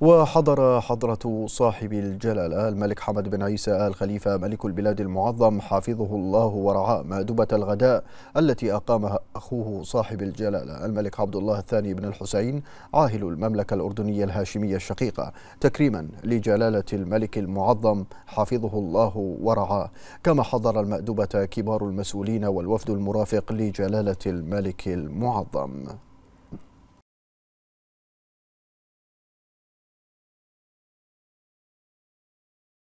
وحضر حضرة صاحب الجلالة الملك حمد بن عيسى آل خليفة ملك البلاد المعظم حافظه الله ورعاه مأدبة الغداء التي أقامها أخوه صاحب الجلالة الملك عبد الله الثاني بن الحسين عاهل المملكة الأردنية الهاشمية الشقيقة تكريما لجلالة الملك المعظم حافظه الله ورعاه كما حضر المأدبة كبار المسؤولين والوفد المرافق لجلالة الملك المعظم